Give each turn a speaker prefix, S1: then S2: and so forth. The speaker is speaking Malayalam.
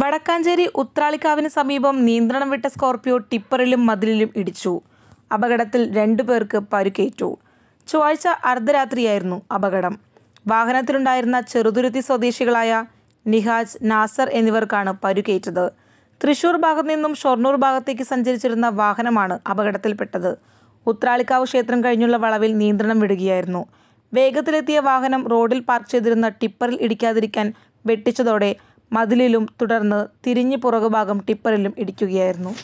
S1: വടക്കാഞ്ചേരി ഉത്രാളിക്കാവിന് സമീപം നിയന്ത്രണം വിട്ട സ്കോർപിയോ ടിപ്പറിലും മതിലിലും ഇടിച്ചു അപകടത്തിൽ രണ്ടു പേർക്ക് പരുക്കേറ്റു ചൊവ്വാഴ്ച അർദ്ധരാത്രിയായിരുന്നു അപകടം വാഹനത്തിലുണ്ടായിരുന്ന ചെറുതുരുത്തി സ്വദേശികളായ നിഹാജ് നാസർ എന്നിവർക്കാണ് പരുക്കേറ്റത് തൃശൂർ ഭാഗത്തു നിന്നും ഷൊർണൂർ ഭാഗത്തേക്ക് സഞ്ചരിച്ചിരുന്ന വാഹനമാണ് അപകടത്തിൽപ്പെട്ടത് ഉത്രാളിക്കാവ് ക്ഷേത്രം കഴിഞ്ഞുള്ള വളവിൽ നിയന്ത്രണം വിടുകയായിരുന്നു വേഗത്തിലെത്തിയ വാഹനം റോഡിൽ പാർക്ക് ചെയ്തിരുന്ന ടിപ്പറിൽ ഇടിക്കാതിരിക്കാൻ വെട്ടിച്ചതോടെ മതിലിലും തുടർന്ന് തിരിഞ്ഞ് പുറകുഭാഗം ടിപ്പറിലും ഇടിക്കുകയായിരുന്നു